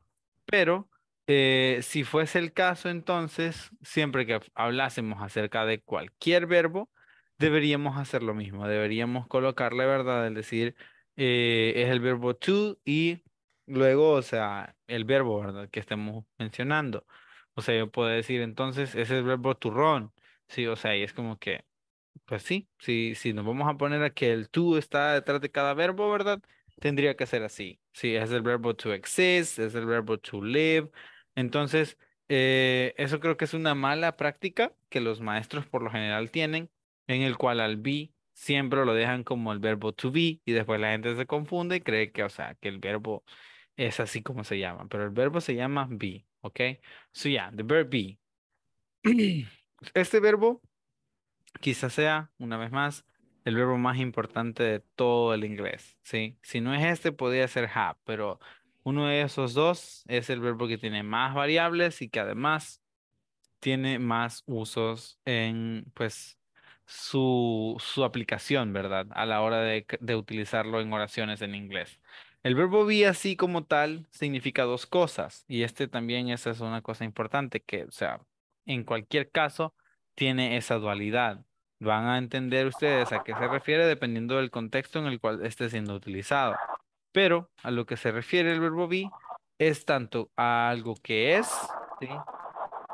Pero eh, si fuese el caso, entonces, siempre que hablásemos acerca de cualquier verbo, deberíamos hacer lo mismo, deberíamos colocarle, ¿verdad? Es decir, eh, es el verbo to y luego, o sea, el verbo, ¿verdad? Que estemos mencionando. O sea, yo puedo decir, entonces, es el verbo to run. Sí, o sea, y es como que, pues sí, si, nos vamos a poner a que el tú está detrás de cada verbo, ¿verdad? Tendría que ser así. Sí, es el verbo to exist, es el verbo to live. Entonces, eh, eso creo que es una mala práctica que los maestros por lo general tienen, en el cual al be siempre lo dejan como el verbo to be y después la gente se confunde y cree que, o sea, que el verbo es así como se llama, pero el verbo se llama be, ¿ok? So yeah, the verb be. este verbo quizás sea, una vez más, el verbo más importante de todo el inglés, ¿sí? Si no es este, podría ser have, pero uno de esos dos es el verbo que tiene más variables y que además tiene más usos en, pues, su, aplicación, ¿verdad? A la hora de, de utilizarlo en oraciones en inglés. El verbo be así como tal significa dos cosas y este también esa es una cosa importante que, o sea, en cualquier caso, tiene esa dualidad. Van a entender ustedes a qué se refiere dependiendo del contexto en el cual esté siendo utilizado. Pero a lo que se refiere el verbo be es tanto a algo que es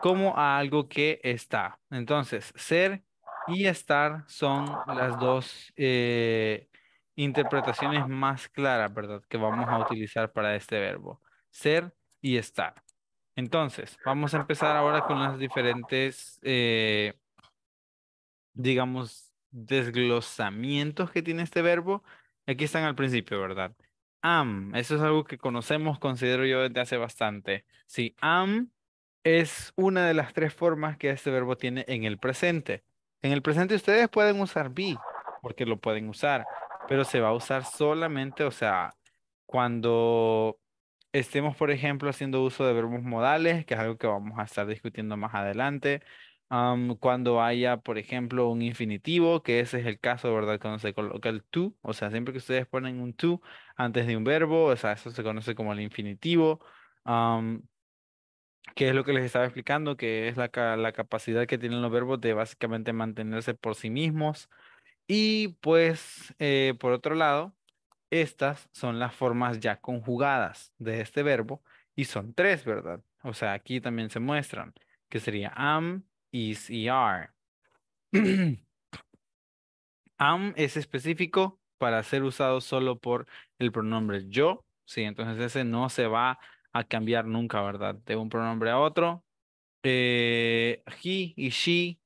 como a algo que está. Entonces, ser y estar son las dos eh, interpretaciones más claras, ¿verdad? Que vamos a utilizar para este verbo. Ser y estar. Entonces, vamos a empezar ahora con las diferentes, eh, digamos, desglosamientos que tiene este verbo. Aquí están al principio, ¿verdad? Am, eso es algo que conocemos, considero yo, desde hace bastante. Sí, am es una de las tres formas que este verbo tiene en el presente. En el presente ustedes pueden usar be, porque lo pueden usar, pero se va a usar solamente, o sea, cuando estemos, por ejemplo, haciendo uso de verbos modales, que es algo que vamos a estar discutiendo más adelante. cuando haya, por ejemplo, un infinitivo, que ese es el caso, ¿verdad? Cuando se coloca el tú o sea, siempre que ustedes ponen un tú antes de un verbo, o sea, eso se conoce como el infinitivo. qué que es lo que les estaba explicando, que es la, capacidad que tienen los verbos de básicamente mantenerse por sí mismos. Y pues, eh, por otro lado, estas son las formas ya conjugadas de este verbo y son tres, ¿verdad? O sea, aquí también se muestran, que sería am, is y are. am es específico para ser usado solo por el pronombre yo, sí, entonces ese no se va a cambiar nunca, ¿verdad? De un pronombre a otro. Eh, he y she,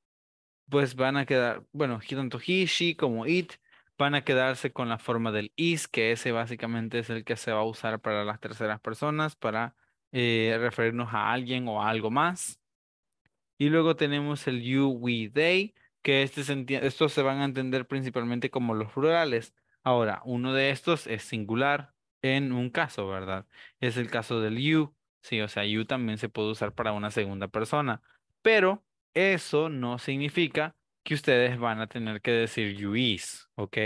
pues van a quedar, bueno, tanto he, she como it van a quedarse con la forma del is, que ese básicamente es el que se va a usar para las terceras personas, para eh, referirnos a alguien o algo más. Y luego tenemos el you, we, they, que este estos se van a entender principalmente como los plurales. Ahora, uno de estos es singular en un caso, ¿verdad? Es el caso del you. Sí, o sea, you también se puede usar para una segunda persona. Pero eso no significa que ustedes van a tener que decir you is, ¿ok?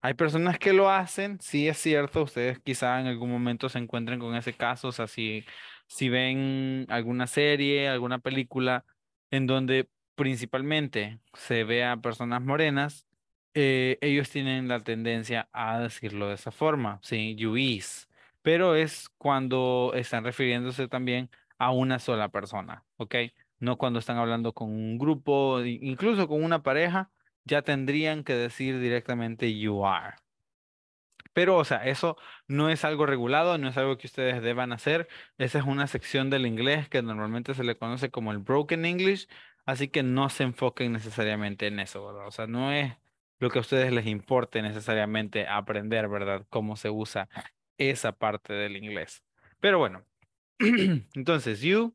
Hay personas que lo hacen, sí es cierto, ustedes quizá en algún momento se encuentren con ese caso, o sea, si, ven alguna serie, alguna película en donde principalmente se ve a personas morenas, eh, ellos tienen la tendencia a decirlo de esa forma, sí, you pero es cuando están refiriéndose también a una sola persona, ¿ok? no cuando están hablando con un grupo, incluso con una pareja, ya tendrían que decir directamente you are. Pero, o sea, eso no es algo regulado, no es algo que ustedes deban hacer. Esa es una sección del inglés que normalmente se le conoce como el broken English, así que no se enfoquen necesariamente en eso, ¿verdad? O sea, no es lo que a ustedes les importe necesariamente aprender, ¿verdad? Cómo se usa esa parte del inglés. Pero bueno, entonces, you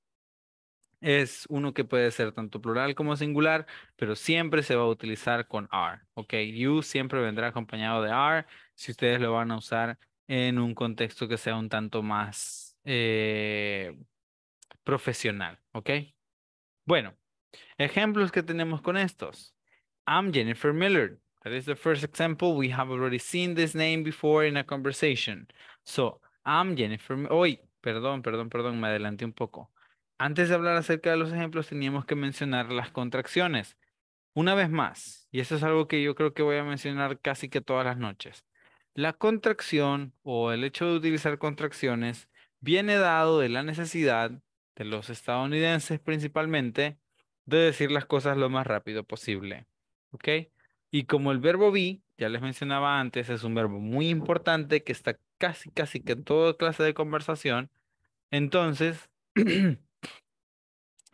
es uno que puede ser tanto plural como singular, pero siempre se va a utilizar con are, ¿ok? You siempre vendrá acompañado de are si ustedes lo van a usar en un contexto que sea un tanto más eh, profesional, ¿ok? Bueno, ejemplos que tenemos con estos. I'm Jennifer Miller. That is the first example. We have already seen this name before in a conversation. So, I'm Jennifer. Hoy, perdón, perdón, perdón, me adelanté un poco. Antes de hablar acerca de los ejemplos, teníamos que mencionar las contracciones. Una vez más, y eso es algo que yo creo que voy a mencionar casi que todas las noches, la contracción o el hecho de utilizar contracciones viene dado de la necesidad de los estadounidenses principalmente de decir las cosas lo más rápido posible. ¿Ok? Y como el verbo be, ya les mencionaba antes, es un verbo muy importante que está casi, casi que en toda clase de conversación, entonces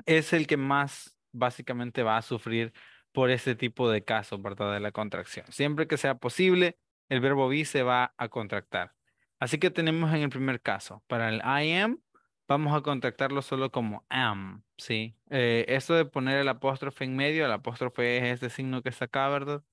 es el que más básicamente va a sufrir por este tipo de casos, ¿verdad? De la contracción. Siempre que sea posible, el verbo be se va a contractar. Así que tenemos en el primer caso, para el I am, vamos a contractarlo solo como am, ¿sí? Eh, esto de poner el apóstrofe en medio, el apóstrofe es este signo que está acá, ¿verdad?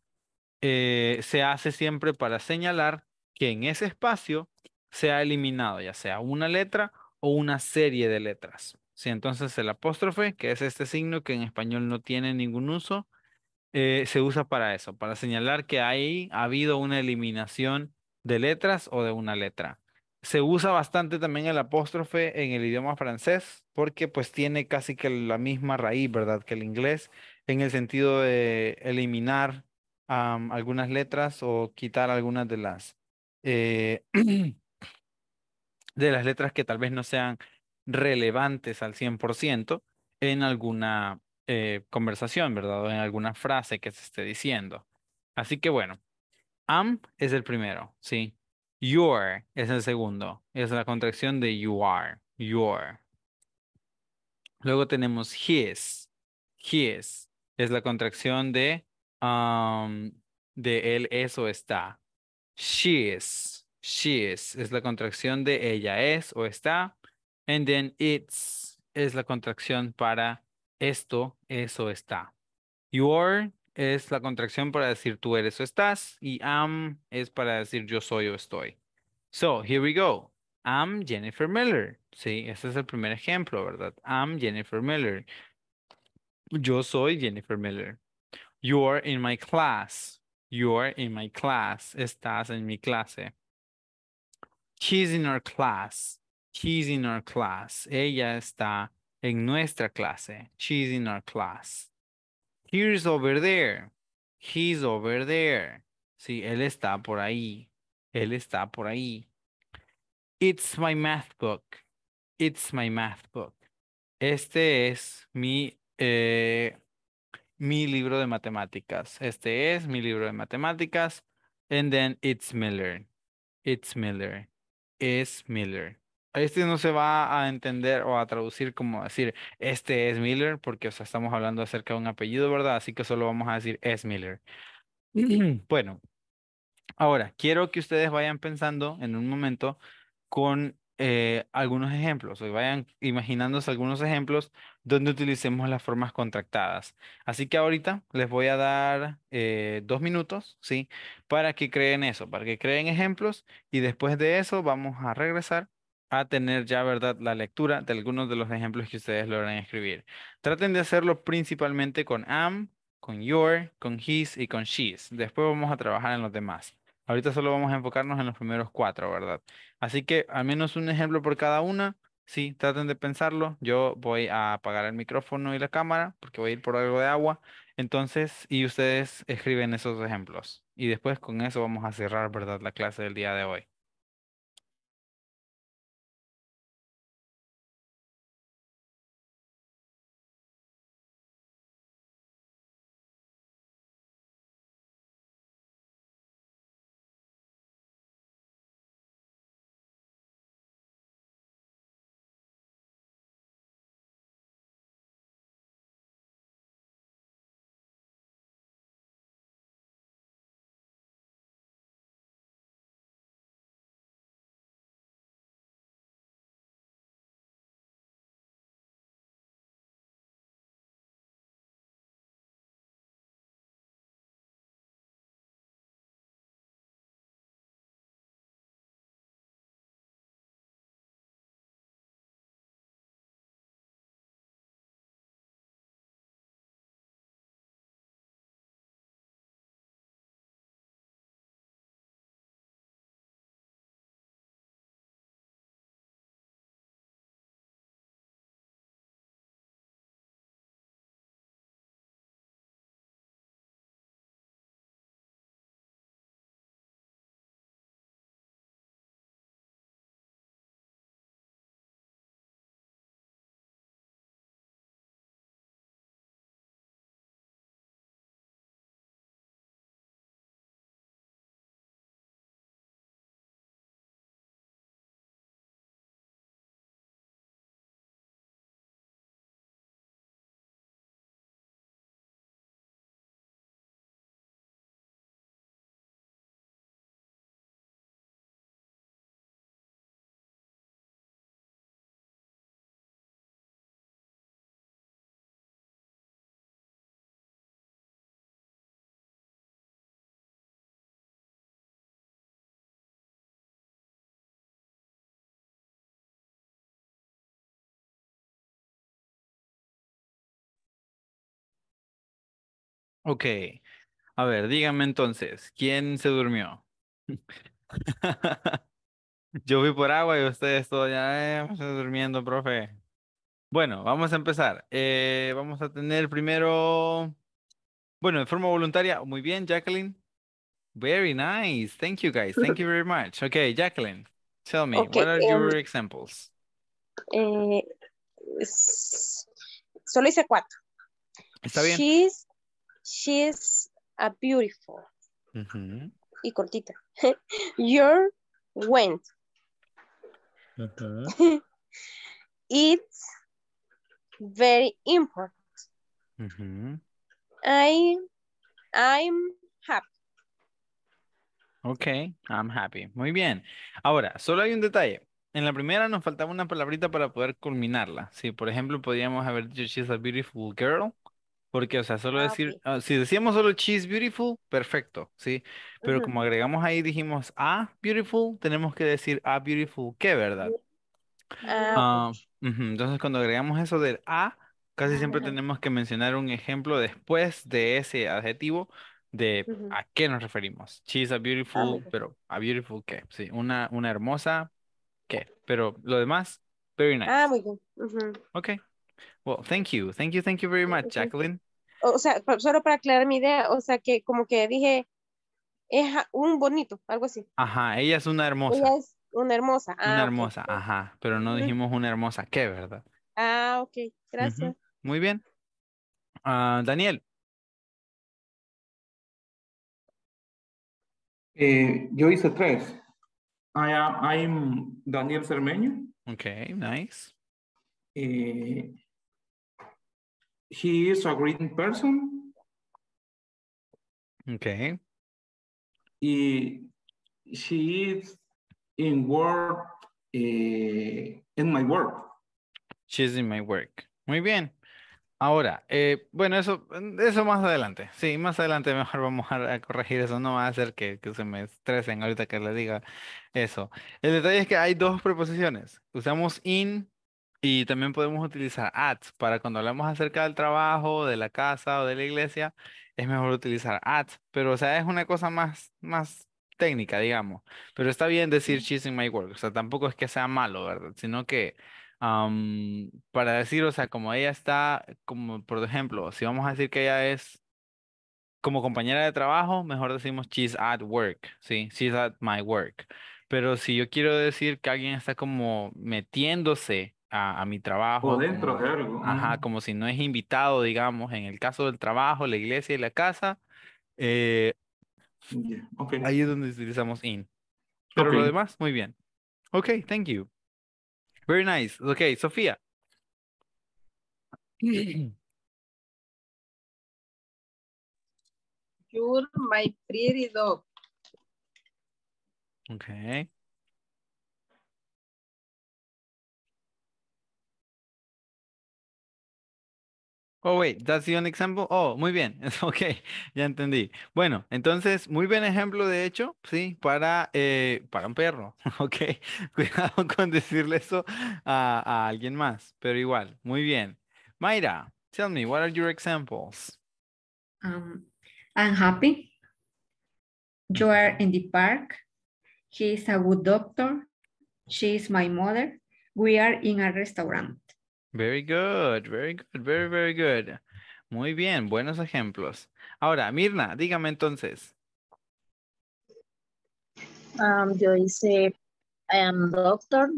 Eh, se hace siempre para señalar que en ese espacio se ha eliminado ya sea una letra o una serie de letras. Sí, entonces el apóstrofe, que es este signo que en español no tiene ningún uso, eh, se usa para eso, para señalar que ahí ha habido una eliminación de letras o de una letra. Se usa bastante también el apóstrofe en el idioma francés porque pues tiene casi que la misma raíz, ¿verdad? Que el inglés en el sentido de eliminar algunas letras o quitar algunas de las eh, de las letras que tal vez no sean relevantes al 100% en alguna eh, conversación, ¿verdad? O en alguna frase que se esté diciendo. Así que bueno, am es el primero, ¿sí? Your es el segundo, es la contracción de you are, your. Luego tenemos his, his es la contracción de, de él, o está. She is, she is es la contracción de ella es o está. And then it's es la contracción para esto, eso está. Your es la contracción para decir tú eres o estás y am es para decir yo soy o estoy. So, here we go. I'm Jennifer Miller. Sí, ese es el primer ejemplo, ¿verdad? I'm Jennifer Miller. Yo soy Jennifer Miller. You are in my class. You are in my class. Estás en mi clase. She's in our class. She's in our class. Ella está en nuestra clase. She's in our class. He's over there. He's over there. Sí, él está por ahí. Él está por ahí. It's my math book. It's my math book. Este es mi, eh, mi libro de matemáticas. Este es mi libro de matemáticas. And then it's Miller. It's Miller. Es Miller. Este no se va a entender o a traducir como decir, este es Miller, porque o sea, estamos hablando acerca de un apellido, ¿verdad? Así que solo vamos a decir es Miller. bueno, ahora quiero que ustedes vayan pensando en un momento con eh, algunos ejemplos, o vayan imaginándose algunos ejemplos donde utilicemos las formas contractadas. Así que ahorita les voy a dar eh, dos minutos, ¿sí? Para que creen eso, para que creen ejemplos y después de eso vamos a regresar a tener ya, ¿verdad?, la lectura de algunos de los ejemplos que ustedes logran escribir. Traten de hacerlo principalmente con am, con your, con his y con she's. Después vamos a trabajar en los demás. Ahorita solo vamos a enfocarnos en los primeros cuatro, ¿verdad? Así que al menos un ejemplo por cada una. Sí, traten de pensarlo. Yo voy a apagar el micrófono y la cámara porque voy a ir por algo de agua. Entonces, y ustedes escriben esos ejemplos. Y después con eso vamos a cerrar, ¿verdad? La clase del día de hoy. Ok. A ver, díganme entonces, ¿quién se durmió? Yo fui por agua y ustedes todavía eh, durmiendo, profe. Bueno, vamos a empezar. Eh, vamos a tener primero, bueno, de forma voluntaria. Muy bien, Jacqueline. Very nice. Thank you, guys. Thank you very much. Okay, Jacqueline, tell me, what are em, your examples? Eh, solo hice cuatro. Está bien. She's a beautiful. Y cortita. Your went. It's very important. I, I'm happy. Ok, I'm happy. Muy bien. Ahora, solo hay un detalle. En la primera nos faltaba una palabrita para poder culminarla. Sí, por ejemplo, podríamos haber dicho she's a beautiful girl. Porque, o sea, solo ah, decir, ah, si decíamos solo she's beautiful, perfecto, ¿sí? Pero como agregamos ahí, dijimos a ah, beautiful, tenemos que decir a beautiful, ¿qué, verdad? Entonces, cuando agregamos eso del a, casi siempre tenemos que mencionar un ejemplo después de ese adjetivo de a qué nos referimos. She's a beautiful, pero a beautiful, ¿qué? Sí, una, una hermosa, ¿qué? Pero lo demás, very nice. Ah, muy bien. Ok, Well, thank you, thank you, thank you very much, Jacqueline. O sea, solo para aclarar mi idea, o sea, que como que dije, es un bonito, algo así. Ajá, ella es una hermosa. es una hermosa. Ah, una hermosa, ajá, pero no dijimos una hermosa, ¿qué, verdad? Ah, ok, gracias. Muy bien. Ah, Daniel. Eh, yo hice tres. I am, Daniel Cermeño. Okay, nice. Eh, He is a green person. Okay. Y she is in work, eh, in my work. She's in my work. Muy bien. Ahora, eh, bueno, eso, eso más adelante. Sí, más adelante mejor vamos a, corregir eso. No va a hacer que, que, se me estresen ahorita que le diga eso. El detalle es que hay dos preposiciones. Usamos in y también podemos utilizar at para cuando hablamos acerca del trabajo, de la casa o de la iglesia, es mejor utilizar at, pero o sea, es una cosa más, más técnica, digamos. Pero está bien decir she's in my work, o sea, tampoco es que sea malo, ¿verdad? Sino que para decir, o sea, como ella está, como por ejemplo, si vamos a decir que ella es como compañera de trabajo, mejor decimos she's at work, ¿sí? She's at my work. Pero si yo quiero decir que alguien está como metiéndose a, mi trabajo. dentro algo. Ajá, como si no es invitado, digamos, en el caso del trabajo, la iglesia y la casa. Eh, Ahí es donde utilizamos in. Pero lo demás, muy bien. Ok, thank you. Very nice. Ok, Sofía. You're my pretty dog. Okay. Oh, wait, that's the only example. Oh, muy bien. Ok, ya entendí. Bueno, entonces, muy buen ejemplo, de hecho, sí, para, eh, para un perro. Ok, cuidado con decirle eso a, alguien más, pero igual, muy bien. Mayra, tell me, what are your examples? Um, I'm happy. You are in the park. He is a good doctor. She is my mother. We are in a restaurant. Very good, very good, very, very good. Muy bien, buenos ejemplos. Ahora, Mirna, dígame entonces. Um, yo hice, I am um, doctor,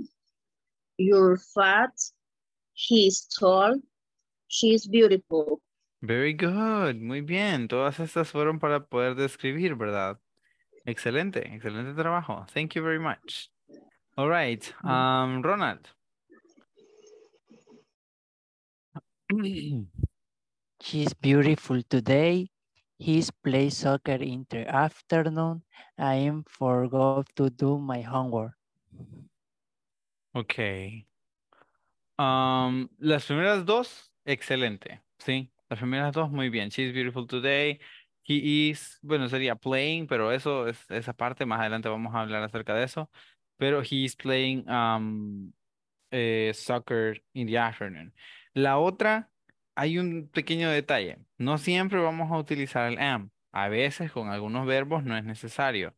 you're fat, he's tall, she's beautiful. Very good, muy bien. Todas estas fueron para poder describir, ¿verdad? Excelente, excelente trabajo. Thank you very much. All right, mm. um, Ronald. She's beautiful today. He's play soccer in the afternoon. I am forgot to do my homework. Okay. Um, las primeras dos, excelente. Sí, las primeras dos, muy bien. She's beautiful today. He is, bueno, sería playing, pero eso es esa parte. Más adelante vamos a hablar acerca de eso. Pero he is playing um, eh, soccer in the afternoon. La otra, hay un pequeño detalle. No siempre vamos a utilizar el am. A veces con algunos verbos no es necesario.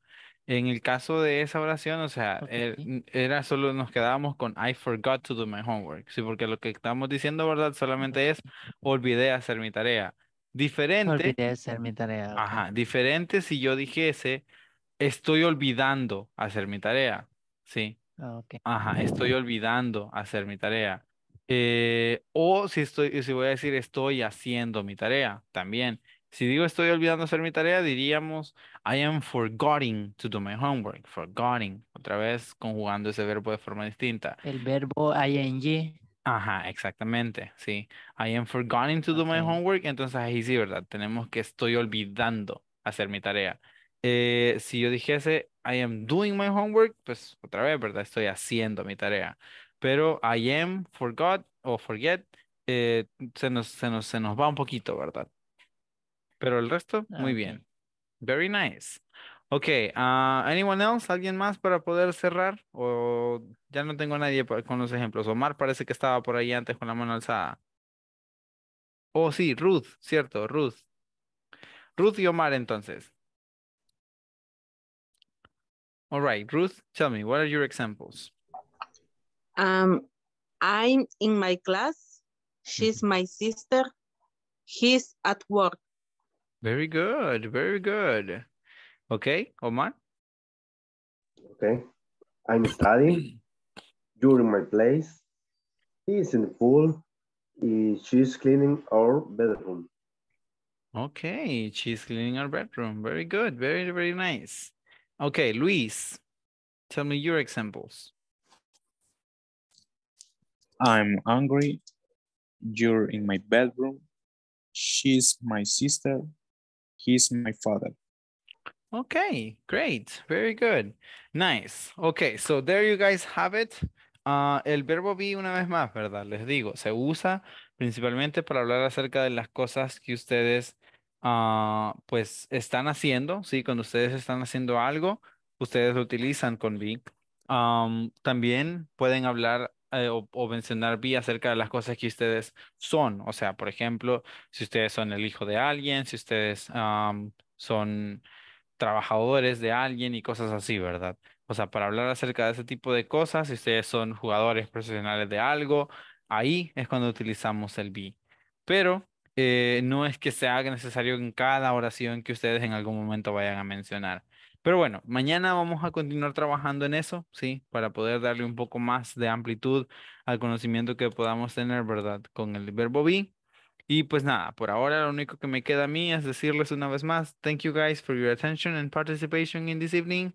En el caso de esa oración, o sea, era solo nos quedábamos con I forgot to do my homework. Sí, porque lo que estamos diciendo, ¿verdad? Solamente es olvidé hacer mi tarea. Diferente. Olvidé hacer mi tarea. Ajá, diferente si yo dijese estoy olvidando hacer mi tarea. Sí. Ah, okay. Ajá, estoy olvidando hacer mi tarea. Eh, o si, estoy, si voy a decir estoy haciendo mi tarea, también. Si digo estoy olvidando hacer mi tarea, diríamos I am forgetting to do my homework. Forgetting. Otra vez conjugando ese verbo de forma distinta. El verbo ing. Ajá, exactamente, sí. I am forgetting to do my homework. Entonces ahí sí, ¿verdad? Tenemos que estoy olvidando hacer mi tarea. Eh, si yo dijese I am doing my homework, pues otra vez, ¿verdad? Estoy haciendo mi tarea pero I am, forgot o forget eh, se, nos, se, nos, va un poquito, ¿verdad? Pero el resto, muy bien. Very nice. Ok, ah, anyone else? ¿Alguien más para poder cerrar? O ya no tengo nadie con los ejemplos. Omar parece que estaba por ahí antes con la mano alzada. Oh, sí, Ruth, cierto, Ruth. Ruth y Omar entonces. All right, Ruth, tell me, what are your examples? Um, I'm in my class. She's mm-hmm. my sister. He's at work. Very good. Very good. Okay, Omar. Okay. I'm studying. You're in my place. He is in the pool. She's cleaning our bedroom. Okay, she's cleaning our bedroom. Very good. Very, very nice. Okay, Luis, tell me your examples. I'm angry. You're in my bedroom. She's my sister. He's my father. Okay, great. Very good. Nice. Okay, so there you guys have it. Ah, el verbo be una vez más, ¿verdad? Les digo, se usa principalmente para hablar acerca de las cosas que ustedes ah, pues están haciendo, ¿sí? Cuando ustedes están haciendo algo, ustedes lo utilizan con be. también pueden hablar eh, o, mencionar vi acerca de las cosas que ustedes son. O sea, por ejemplo, si ustedes son el hijo de alguien, si ustedes son trabajadores de alguien y cosas así, ¿verdad? O sea, para hablar acerca de ese tipo de cosas, si ustedes son jugadores profesionales de algo, ahí es cuando utilizamos el vi Pero eh, no es que sea necesario en cada oración que ustedes en algún momento vayan a mencionar. Pero bueno, mañana vamos a continuar trabajando en eso, ¿sí? Para poder darle un poco más de amplitud al conocimiento que podamos tener, ¿verdad? Con el verbo be. Y pues nada, por ahora lo único que me queda a mí es decirles una vez más, thank you guys for your attention and participation in this evening.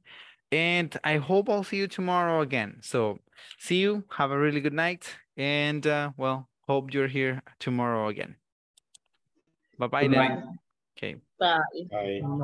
And I hope I'll see you tomorrow again. So see you, have a really good night, and uh, well, hope you're here tomorrow again. Bye-bye Okay. Bye. Bye.